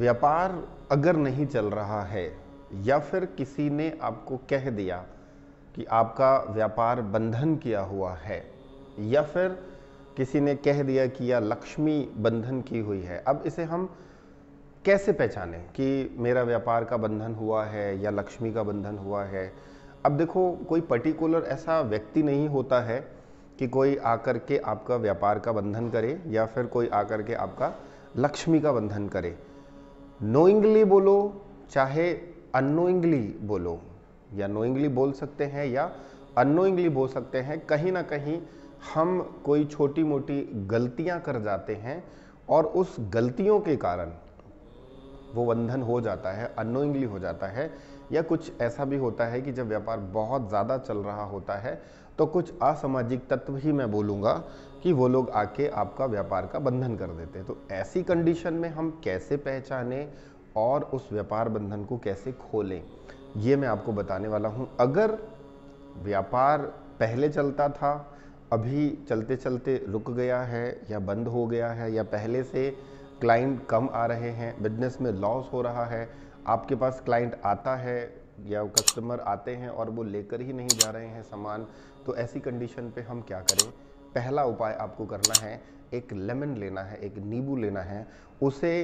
व्यापार अगर नहीं चल रहा है या फिर किसी ने आपको कह दिया कि आपका व्यापार बंधन किया हुआ है या फिर किसी ने कह दिया कि यह लक्ष्मी बंधन की हुई है अब इसे हम कैसे पहचाने कि मेरा व्यापार का बंधन हुआ है या लक्ष्मी का बंधन हुआ है अब देखो कोई पर्टिकुलर ऐसा व्यक्ति नहीं होता है कि कोई आकर के आपका व्यापार का बंधन करे या फिर कोई आकर के आपका लक्ष्मी का बंधन करे नोइंगली बोलो चाहे अनोइंगली बोलो या नोइंगली बोल सकते हैं या अनोइंगली बोल सकते हैं कहीं ना कहीं हम कोई छोटी मोटी गलतियां कर जाते हैं और उस गलतियों के कारण वो बंधन हो जाता है अनोइंगली हो जाता है या कुछ ऐसा भी होता है कि जब व्यापार बहुत ज़्यादा चल रहा होता है तो कुछ असामाजिक तत्व ही मैं बोलूँगा कि वो लोग आके आपका व्यापार का बंधन कर देते हैं तो ऐसी कंडीशन में हम कैसे पहचाने और उस व्यापार बंधन को कैसे खोलें ये मैं आपको बताने वाला हूँ अगर व्यापार पहले चलता था अभी चलते चलते रुक गया है या बंद हो गया है या पहले से क्लाइंट कम आ रहे हैं बिजनेस में लॉस हो रहा है आपके पास क्लाइंट आता है या कस्टमर आते हैं और वो लेकर ही नहीं जा रहे हैं सामान तो ऐसी कंडीशन पे हम क्या करें पहला उपाय आपको करना है एक लेमन लेना है एक नींबू लेना है उसे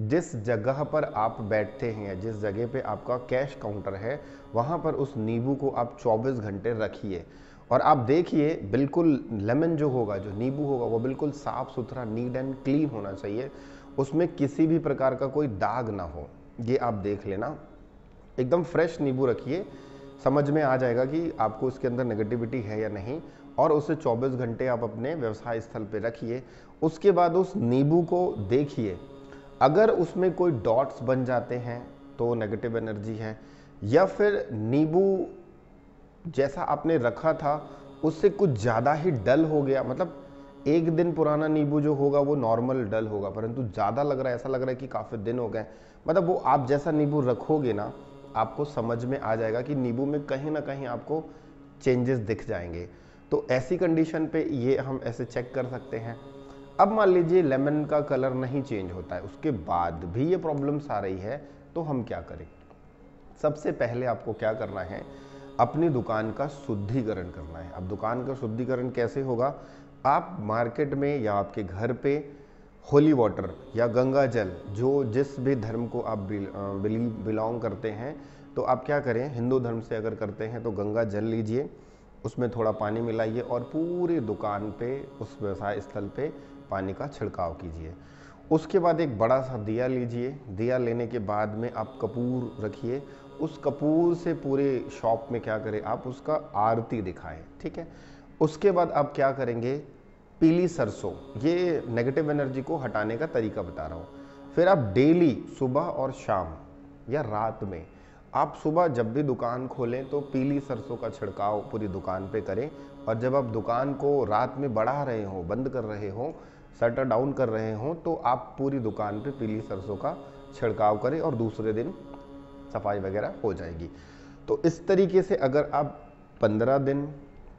जिस जगह पर आप बैठते हैं या जिस जगह पे आपका कैश काउंटर है वहाँ पर उस नींबू को आप 24 घंटे रखिए और आप देखिए बिल्कुल लेमन जो होगा जो नींबू होगा वो बिल्कुल साफ़ सुथरा नीट एंड क्लीन होना चाहिए उसमें किसी भी प्रकार का कोई दाग ना हो ये आप देख लेना एकदम फ्रेश नींबू रखिए समझ में आ जाएगा कि आपको उसके अंदर नेगेटिविटी है या नहीं और उसे 24 घंटे आप अपने व्यवसाय स्थल पर रखिए उसके बाद उस नींबू को देखिए अगर उसमें कोई डॉट्स बन जाते हैं तो नेगेटिव एनर्जी है या फिर नींबू जैसा आपने रखा था उससे कुछ ज़्यादा ही डल हो गया मतलब एक दिन पुराना नींबू जो होगा वो नॉर्मल डल होगा परंतु ज़्यादा लग रहा है ऐसा लग रहा है कि काफ़ी दिन हो गए मतलब वो आप जैसा नींबू रखोगे ना आपको समझ में आ जाएगा कि नींबू में कहीं ना कहीं आपको चेंजेस दिख जाएंगे तो ऐसी कंडीशन पे ये हम ऐसे चेक कर सकते हैं अब मान लीजिए लेमन का कलर नहीं चेंज होता है उसके बाद भी ये प्रॉब्लम्स आ रही है तो हम क्या करें सबसे पहले आपको क्या करना है अपनी दुकान का शुद्धिकरण करना है अब दुकान का शुद्धिकरण कैसे होगा आप मार्केट में या आपके घर पे होली वाटर या गंगा जल जो जिस भी धर्म को आप बिलोंग करते हैं तो आप क्या करें हिंदू धर्म से अगर करते हैं तो गंगा जल लीजिए उसमें थोड़ा पानी मिलाइए और पूरे दुकान पे उस व्यवसाय स्थल पे पानी का छिड़काव कीजिए उसके बाद एक बड़ा सा दिया लीजिए दिया लेने के बाद में आप कपूर रखिए उस कपूर से पूरे शॉप में क्या करें आप उसका आरती दिखाएं ठीक है उसके बाद आप क्या करेंगे पीली सरसों ये नेगेटिव एनर्जी को हटाने का तरीका बता रहा हूँ फिर आप डेली सुबह और शाम या रात में आप सुबह जब भी दुकान खोलें तो पीली सरसों का छिड़काव पूरी दुकान पे करें और जब आप दुकान को रात में बढ़ा रहे हो बंद कर रहे हो शटर डाउन कर रहे हो तो आप पूरी दुकान पे पीली सरसों का छिड़काव करें और दूसरे दिन सफाई वगैरह हो जाएगी तो इस तरीके से अगर आप पंद्रह दिन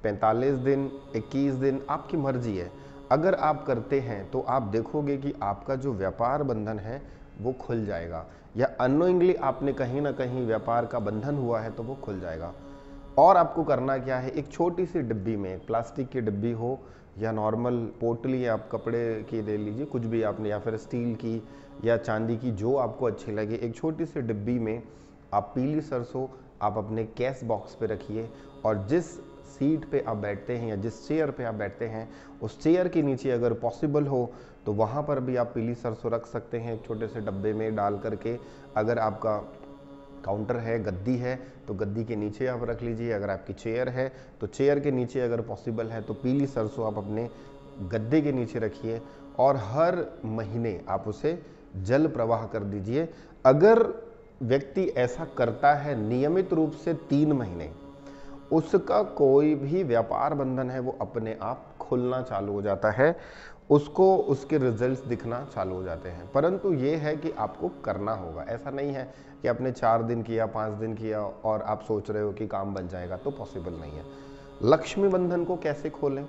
पैंतालीस दिन इक्कीस दिन आपकी मर्जी है अगर आप करते हैं तो आप देखोगे कि आपका जो व्यापार बंधन है वो खुल जाएगा या अनोइंगली आपने कहीं ना कहीं व्यापार का बंधन हुआ है तो वो खुल जाएगा और आपको करना क्या है एक छोटी सी डिब्बी में प्लास्टिक की डिब्बी हो या नॉर्मल पोटली आप कपड़े की ले लीजिए कुछ भी आपने या फिर स्टील की या चांदी की जो आपको अच्छी लगे एक छोटी सी डिब्बी में आप पीली सरसों आप अपने कैश बॉक्स पे रखिए और जिस सीट पे आप बैठते हैं या जिस चेयर पे आप बैठते हैं उस चेयर के नीचे अगर पॉसिबल हो तो वहाँ पर भी आप पीली सरसों रख सकते हैं छोटे से डब्बे में डाल करके अगर आपका काउंटर है गद्दी है तो गद्दी के नीचे आप रख लीजिए अगर आपकी चेयर है तो चेयर के नीचे अगर पॉसिबल है तो पीली सरसों आप अपने गद्दे के नीचे रखिए और हर महीने आप उसे जल प्रवाह कर दीजिए अगर व्यक्ति ऐसा करता है नियमित रूप से तीन महीने उसका कोई भी व्यापार बंधन है वो अपने आप खुलना चालू हो जाता है उसको उसके रिजल्ट्स दिखना चालू हो जाते हैं परंतु ये है कि आपको करना होगा ऐसा नहीं है कि आपने चार दिन किया पाँच दिन किया और आप सोच रहे हो कि काम बन जाएगा तो पॉसिबल नहीं है लक्ष्मी बंधन को कैसे खोलें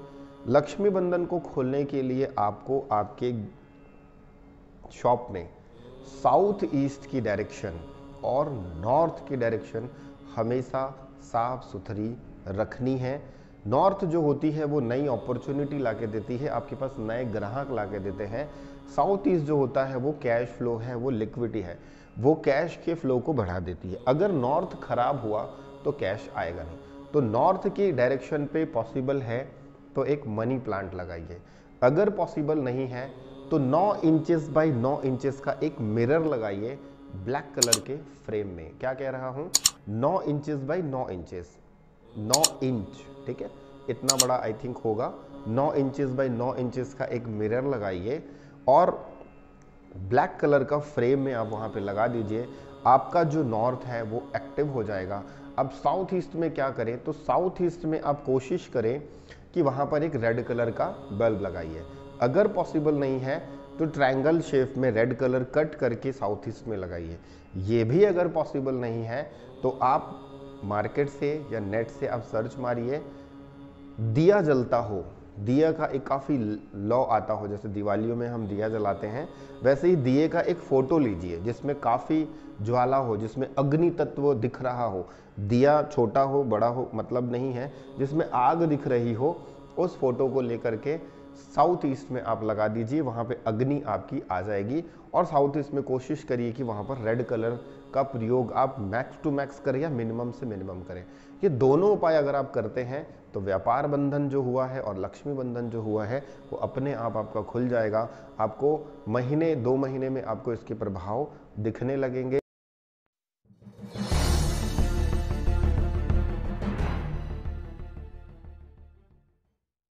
लक्ष्मी बंधन को खोलने के लिए आपको आपके शॉप में साउथ ईस्ट की डायरेक्शन और नॉर्थ की डायरेक्शन हमेशा साफ सुथरी रखनी है नॉर्थ जो होती है वो नई अपॉर्चुनिटी ला के देती है आपके पास नए ग्राहक ला के देते हैं साउथ ईस्ट जो होता है वो कैश फ्लो है वो लिक्विटी है वो कैश के फ्लो को बढ़ा देती है अगर नॉर्थ खराब हुआ तो कैश आएगा नहीं तो नॉर्थ की डायरेक्शन पे पॉसिबल है तो एक मनी प्लांट लगाइए अगर पॉसिबल नहीं है तो 9 इंचेस बाय 9 इंचेस का एक मिरर लगाइए ब्लैक कलर के फ्रेम में क्या कह रहा हूँ नौ इंचेस बाई नौ इंचेस नौ इंच ठीक है इतना बड़ा आई थिंक होगा नौ इंचेस बाई नौ इंचेस का एक मिरर लगाइए और ब्लैक कलर का फ्रेम में आप वहाँ पे लगा दीजिए आपका जो नॉर्थ है वो एक्टिव हो जाएगा अब साउथ ईस्ट में क्या करें तो साउथ ईस्ट में आप कोशिश करें कि वहाँ पर एक रेड कलर का बल्ब लगाइए अगर पॉसिबल नहीं है तो ट्रायंगल शेप में रेड कलर कट करके साउथ ईस्ट में लगाइए ये भी अगर पॉसिबल नहीं है तो आप मार्केट से या नेट से आप सर्च मारिए दिया जलता हो दिया का एक काफ़ी लॉ आता हो जैसे दिवालियों में हम दिया जलाते हैं वैसे ही दिए का एक फ़ोटो लीजिए जिसमें काफ़ी ज्वाला हो जिसमें अग्नि तत्व दिख रहा हो दिया छोटा हो बड़ा हो मतलब नहीं है जिसमें आग दिख रही हो उस फोटो को लेकर के साउथ ईस्ट में आप लगा दीजिए वहाँ पे अग्नि आपकी आ जाएगी और साउथ ईस्ट में कोशिश करिए कि वहाँ पर रेड कलर का प्रयोग आप मैक्स टू मैक्स करें या मिनिमम से मिनिमम करें ये दोनों उपाय अगर आप करते हैं तो व्यापार बंधन जो हुआ है और लक्ष्मी बंधन जो हुआ है वो अपने आप आपका खुल जाएगा आपको महीने दो महीने में आपको इसके प्रभाव दिखने लगेंगे